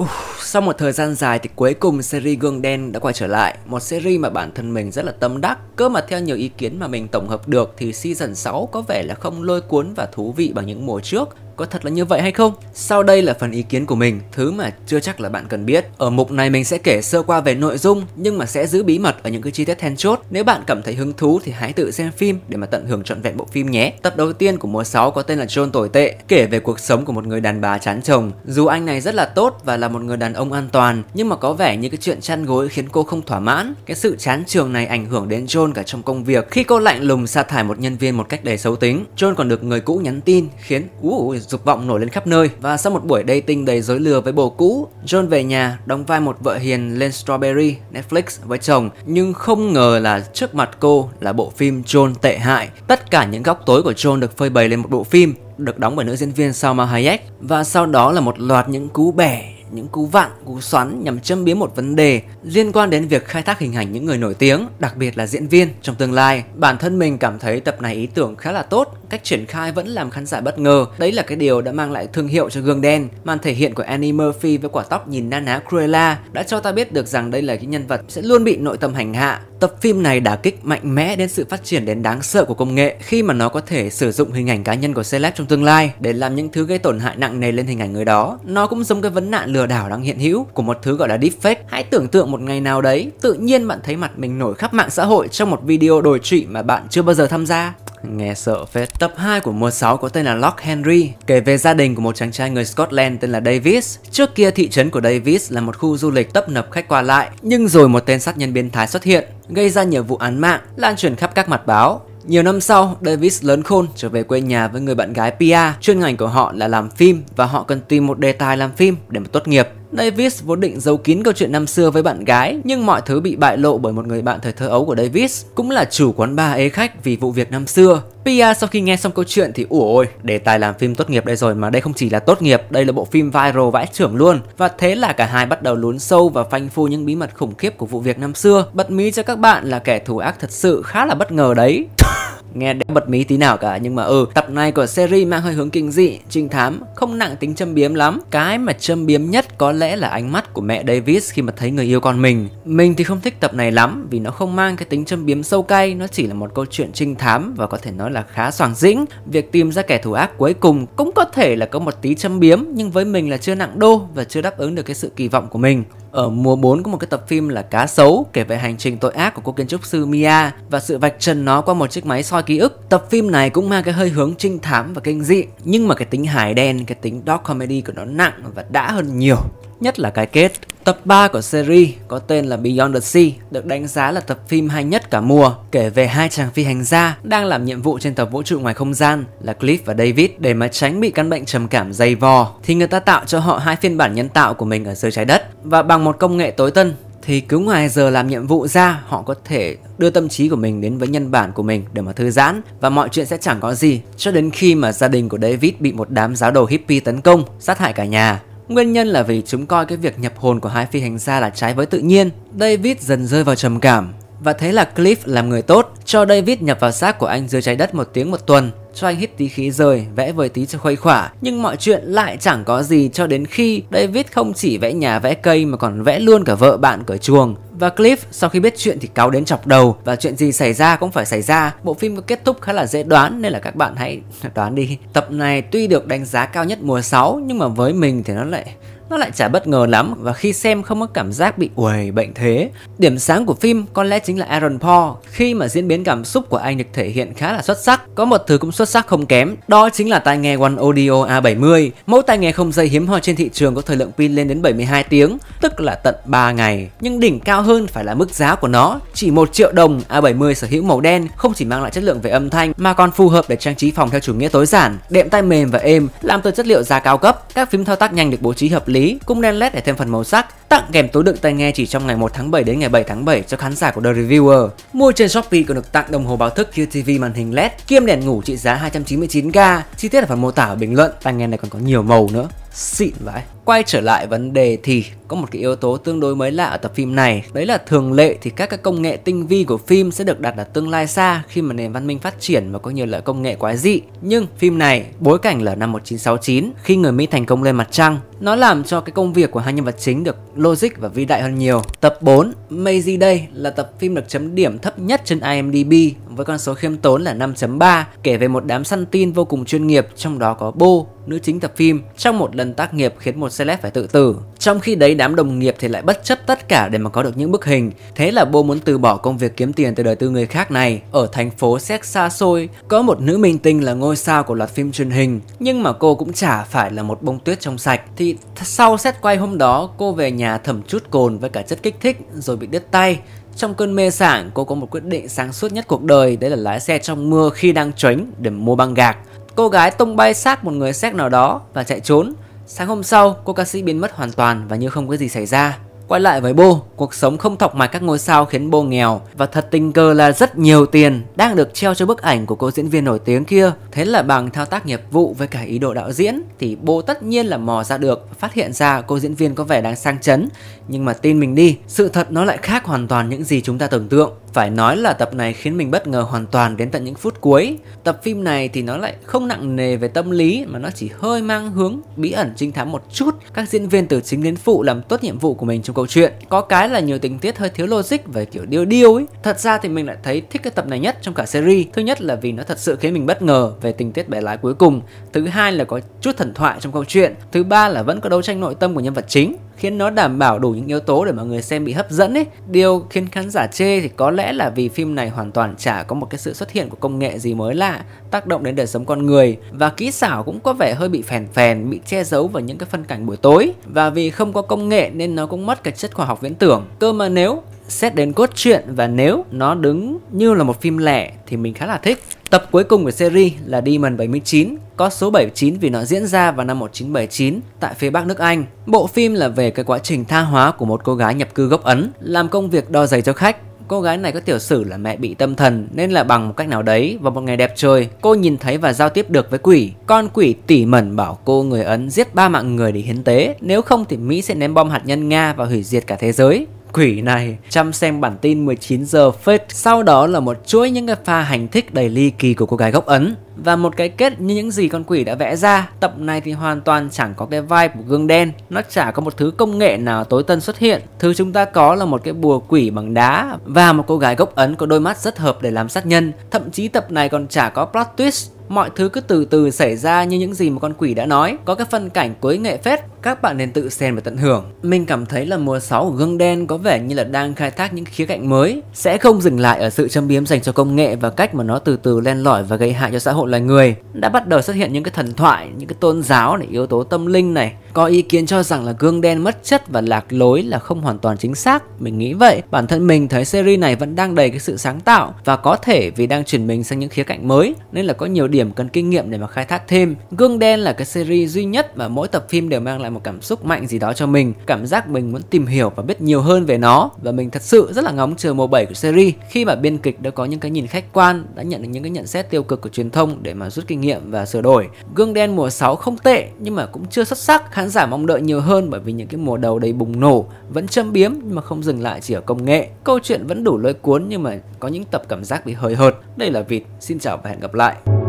Uh, sau một thời gian dài thì cuối cùng series Gương Đen đã quay trở lại Một series mà bản thân mình rất là tâm đắc Cơ mà theo nhiều ý kiến mà mình tổng hợp được thì season 6 có vẻ là không lôi cuốn và thú vị bằng những mùa trước có thật là như vậy hay không? Sau đây là phần ý kiến của mình, thứ mà chưa chắc là bạn cần biết. Ở mục này mình sẽ kể sơ qua về nội dung nhưng mà sẽ giữ bí mật ở những cái chi tiết then chốt. Nếu bạn cảm thấy hứng thú thì hãy tự xem phim để mà tận hưởng trọn vẹn bộ phim nhé. Tập đầu tiên của mùa 6 có tên là John tồi tệ, kể về cuộc sống của một người đàn bà chán chồng. Dù anh này rất là tốt và là một người đàn ông an toàn, nhưng mà có vẻ như cái chuyện chăn gối khiến cô không thỏa mãn. Cái sự chán trường này ảnh hưởng đến John cả trong công việc. Khi cô lạnh lùng sa thải một nhân viên một cách đầy xấu tính, John còn được người cũ nhắn tin khiến uh, dục vọng nổi lên khắp nơi và sau một buổi dating đầy rối lừa với bồ cũ, John về nhà đóng vai một vợ hiền lên Strawberry Netflix với chồng nhưng không ngờ là trước mặt cô là bộ phim John tệ hại. Tất cả những góc tối của John được phơi bày lên một bộ phim được đóng bởi nữ diễn viên Salma Hayek và sau đó là một loạt những cú bẻ những cú vặn, cú xoắn nhằm châm biếm một vấn đề liên quan đến việc khai thác hình ảnh những người nổi tiếng, đặc biệt là diễn viên trong tương lai. Bản thân mình cảm thấy tập này ý tưởng khá là tốt, cách triển khai vẫn làm khán giả bất ngờ. Đấy là cái điều đã mang lại thương hiệu cho gương đen. Màn thể hiện của Annie Murphy với quả tóc nhìn na ná Cruella đã cho ta biết được rằng đây là cái nhân vật sẽ luôn bị nội tâm hành hạ. Tập phim này đã kích mạnh mẽ đến sự phát triển đến đáng sợ của công nghệ khi mà nó có thể sử dụng hình ảnh cá nhân của celeb trong tương lai để làm những thứ gây tổn hại nặng nề lên hình ảnh người đó. Nó cũng giống cái vấn nạn lừa lừa đảo đang hiện hữu của một thứ gọi là deepfake. Hãy tưởng tượng một ngày nào đấy, tự nhiên bạn thấy mặt mình nổi khắp mạng xã hội trong một video đồi trụy mà bạn chưa bao giờ tham gia. Nghe sợ phết. Tập 2 của mùa 6 có tên là Lock Henry, kể về gia đình của một chàng trai người Scotland tên là Davis. Trước kia thị trấn của Davis là một khu du lịch tấp nập khách qua lại, nhưng rồi một tên sát nhân biến thái xuất hiện, gây ra nhiều vụ án mạng, lan truyền khắp các mặt báo. Nhiều năm sau, Davis lớn khôn trở về quê nhà với người bạn gái Pia. Chuyên ngành của họ là làm phim và họ cần tìm một đề tài làm phim để mà tốt nghiệp. Davis vốn định giấu kín câu chuyện năm xưa với bạn gái, nhưng mọi thứ bị bại lộ bởi một người bạn thời thơ ấu của Davis, cũng là chủ quán bar ế khách vì vụ việc năm xưa. Pia sau khi nghe xong câu chuyện thì ủa ôi, đề tài làm phim tốt nghiệp đây rồi mà đây không chỉ là tốt nghiệp, đây là bộ phim viral vãi trưởng luôn. Và thế là cả hai bắt đầu lún sâu và phanh phu những bí mật khủng khiếp của vụ việc năm xưa. Bật mí cho các bạn là kẻ thù ác thật sự khá là bất ngờ đấy. nghe đéo bật mí tí nào cả nhưng mà ừ tập này của series mang hơi hướng kinh dị trinh thám không nặng tính châm biếm lắm cái mà châm biếm nhất có lẽ là ánh mắt của mẹ davis khi mà thấy người yêu con mình mình thì không thích tập này lắm vì nó không mang cái tính châm biếm sâu cay nó chỉ là một câu chuyện trinh thám và có thể nói là khá soàng dĩnh việc tìm ra kẻ thù ác cuối cùng cũng có thể là có một tí châm biếm nhưng với mình là chưa nặng đô và chưa đáp ứng được cái sự kỳ vọng của mình ở mùa 4 có một cái tập phim là Cá Sấu kể về hành trình tội ác của cô kiến trúc sư Mia và sự vạch trần nó qua một chiếc máy soi ký ức. Tập phim này cũng mang cái hơi hướng trinh thám và kinh dị nhưng mà cái tính hài đen, cái tính dark comedy của nó nặng và đã hơn nhiều. Nhất là cái kết Tập 3 của series có tên là Beyond the Sea được đánh giá là tập phim hay nhất cả mùa, kể về hai chàng phi hành gia đang làm nhiệm vụ trên tàu vũ trụ ngoài không gian là Cliff và David để mà tránh bị căn bệnh trầm cảm dày vò thì người ta tạo cho họ hai phiên bản nhân tạo của mình ở dưới trái đất và bằng một công nghệ tối tân thì cứ ngoài giờ làm nhiệm vụ ra họ có thể đưa tâm trí của mình đến với nhân bản của mình để mà thư giãn và mọi chuyện sẽ chẳng có gì cho đến khi mà gia đình của David bị một đám giáo đồ hippie tấn công sát hại cả nhà Nguyên nhân là vì chúng coi cái việc nhập hồn của hai phi hành gia là trái với tự nhiên. David dần rơi vào trầm cảm và thấy là Cliff làm người tốt, cho David nhập vào xác của anh dưới trái đất một tiếng một tuần cho anh hít tí khí rời, vẽ vời tí cho khuây khỏa. Nhưng mọi chuyện lại chẳng có gì cho đến khi David không chỉ vẽ nhà vẽ cây mà còn vẽ luôn cả vợ bạn cởi chuồng. Và Cliff sau khi biết chuyện thì cáo đến chọc đầu Và chuyện gì xảy ra cũng phải xảy ra Bộ phim có kết thúc khá là dễ đoán Nên là các bạn hãy đoán đi Tập này tuy được đánh giá cao nhất mùa 6 Nhưng mà với mình thì nó lại nó lại chả bất ngờ lắm và khi xem không có cảm giác bị uể bệnh thế. Điểm sáng của phim có lẽ chính là Aaron Paul khi mà diễn biến cảm xúc của anh được thể hiện khá là xuất sắc. Có một thứ cũng xuất sắc không kém, đó chính là tai nghe One Audio A70. Mẫu tai nghe không dây hiếm hoi trên thị trường có thời lượng pin lên đến 72 tiếng, tức là tận 3 ngày. Nhưng đỉnh cao hơn phải là mức giá của nó, chỉ 1 triệu đồng A70 sở hữu màu đen không chỉ mang lại chất lượng về âm thanh mà còn phù hợp để trang trí phòng theo chủ nghĩa tối giản, đệm tai mềm và êm, làm từ chất liệu da cao cấp. Các phím thao tác nhanh được bố trí hợp lý lý cũng nên led để thêm phần màu sắc, tặng kèm túi đựng tai nghe chỉ trong ngày 1 tháng 7 đến ngày 7 tháng 7 cho khán giả của The Reviewer. Mua trên Shopee còn được tặng đồng hồ báo thức QTV màn hình led kiêm đèn ngủ trị giá 299k. Chi tiết ở phần mô tả ở bình luận, tai nghe này còn có nhiều màu nữa xịn vậy quay trở lại vấn đề thì có một cái yếu tố tương đối mới lạ ở tập phim này đấy là thường lệ thì các cái công nghệ tinh vi của phim sẽ được đặt ở tương lai xa khi mà nền văn minh phát triển và có nhiều loại công nghệ quái dị nhưng phim này bối cảnh là năm 1969 khi người Mỹ thành công lên mặt trăng nó làm cho cái công việc của hai nhân vật chính được logic và vĩ đại hơn nhiều tập 4 Mazy Day là tập phim được chấm điểm thấp nhất trên IMDb với con số khiêm tốn là 5.3 kể về một đám săn tin vô cùng chuyên nghiệp trong đó có Bo nữ chính tập phim trong một lần tác nghiệp khiến một celeb phải tự tử. Trong khi đấy đám đồng nghiệp thì lại bất chấp tất cả để mà có được những bức hình. Thế là Bo muốn từ bỏ công việc kiếm tiền từ đời tư người khác này. Ở thành phố xét xa xôi, có một nữ minh tinh là ngôi sao của loạt phim truyền hình, nhưng mà cô cũng chả phải là một bông tuyết trong sạch. Thì sau xét quay hôm đó, cô về nhà thẩm chút cồn với cả chất kích thích rồi bị đứt tay. Trong cơn mê sảng, cô có một quyết định sáng suốt nhất cuộc đời, đấy là lái xe trong mưa khi đang tránh để mua băng gạc. Cô gái tung bay xác một người xác nào đó và chạy trốn. Sáng hôm sau, cô ca sĩ biến mất hoàn toàn và như không có gì xảy ra. Quay lại với Bo, cuộc sống không thọc mạch các ngôi sao khiến Bo nghèo và thật tình cờ là rất nhiều tiền đang được treo cho bức ảnh của cô diễn viên nổi tiếng kia. Thế là bằng thao tác nghiệp vụ với cả ý đồ đạo diễn thì Bo tất nhiên là mò ra được, và phát hiện ra cô diễn viên có vẻ đang sang chấn. Nhưng mà tin mình đi, sự thật nó lại khác hoàn toàn những gì chúng ta tưởng tượng. Phải nói là tập này khiến mình bất ngờ hoàn toàn đến tận những phút cuối. Tập phim này thì nó lại không nặng nề về tâm lý mà nó chỉ hơi mang hướng bí ẩn trinh thám một chút. Các diễn viên từ chính đến phụ làm tốt nhiệm vụ của mình trong câu chuyện. Có cái là nhiều tình tiết hơi thiếu logic về kiểu điêu điêu ấy. Thật ra thì mình lại thấy thích cái tập này nhất trong cả series. Thứ nhất là vì nó thật sự khiến mình bất ngờ về tình tiết bẻ lái cuối cùng. Thứ hai là có chút thần thoại trong câu chuyện. Thứ ba là vẫn có đấu tranh nội tâm của nhân vật chính khiến nó đảm bảo đủ những yếu tố để mọi người xem bị hấp dẫn ấy. Điều khiến khán giả chê thì có lẽ là vì phim này hoàn toàn chả có một cái sự xuất hiện của công nghệ gì mới lạ tác động đến đời sống con người và kỹ xảo cũng có vẻ hơi bị phèn phèn, bị che giấu vào những cái phân cảnh buổi tối và vì không có công nghệ nên nó cũng mất cái chất khoa học viễn tưởng. Cơ mà nếu xét đến cốt truyện và nếu nó đứng như là một phim lẻ thì mình khá là thích Tập cuối cùng của series là Demon 79, có số 79 vì nó diễn ra vào năm 1979 tại phía Bắc nước Anh. Bộ phim là về cái quá trình tha hóa của một cô gái nhập cư gốc Ấn, làm công việc đo giày cho khách. Cô gái này có tiểu sử là mẹ bị tâm thần nên là bằng một cách nào đấy vào một ngày đẹp trời cô nhìn thấy và giao tiếp được với quỷ. Con quỷ tỉ mẩn bảo cô người Ấn giết ba mạng người để hiến tế, nếu không thì Mỹ sẽ ném bom hạt nhân Nga và hủy diệt cả thế giới quỷ này Chăm xem bản tin 19 giờ phết Sau đó là một chuỗi những cái pha hành thích đầy ly kỳ của cô gái gốc Ấn Và một cái kết như những gì con quỷ đã vẽ ra Tập này thì hoàn toàn chẳng có cái vibe của gương đen Nó chả có một thứ công nghệ nào tối tân xuất hiện Thứ chúng ta có là một cái bùa quỷ bằng đá Và một cô gái gốc Ấn có đôi mắt rất hợp để làm sát nhân Thậm chí tập này còn chả có plot twist mọi thứ cứ từ từ xảy ra như những gì mà con quỷ đã nói có cái phân cảnh cuối nghệ phết các bạn nên tự xem và tận hưởng. Mình cảm thấy là mùa 6 của Gương Đen có vẻ như là đang khai thác những khía cạnh mới, sẽ không dừng lại ở sự châm biếm dành cho công nghệ và cách mà nó từ từ len lỏi và gây hại cho xã hội loài người. Đã bắt đầu xuất hiện những cái thần thoại, những cái tôn giáo này, yếu tố tâm linh này. Có ý kiến cho rằng là Gương Đen mất chất và lạc lối là không hoàn toàn chính xác. Mình nghĩ vậy, bản thân mình thấy series này vẫn đang đầy cái sự sáng tạo và có thể vì đang chuyển mình sang những khía cạnh mới nên là có nhiều điểm cần kinh nghiệm để mà khai thác thêm. Gương Đen là cái series duy nhất mà mỗi tập phim đều mang lại lại một cảm xúc mạnh gì đó cho mình, cảm giác mình muốn tìm hiểu và biết nhiều hơn về nó và mình thật sự rất là ngóng chờ mùa 7 của series khi mà biên kịch đã có những cái nhìn khách quan, đã nhận được những cái nhận xét tiêu cực của truyền thông để mà rút kinh nghiệm và sửa đổi. Gương đen mùa 6 không tệ nhưng mà cũng chưa xuất sắc, khán giả mong đợi nhiều hơn bởi vì những cái mùa đầu đầy bùng nổ, vẫn châm biếm nhưng mà không dừng lại chỉ ở công nghệ. Câu chuyện vẫn đủ lôi cuốn nhưng mà có những tập cảm giác bị hơi hợt. Đây là Vịt, xin chào và hẹn gặp lại.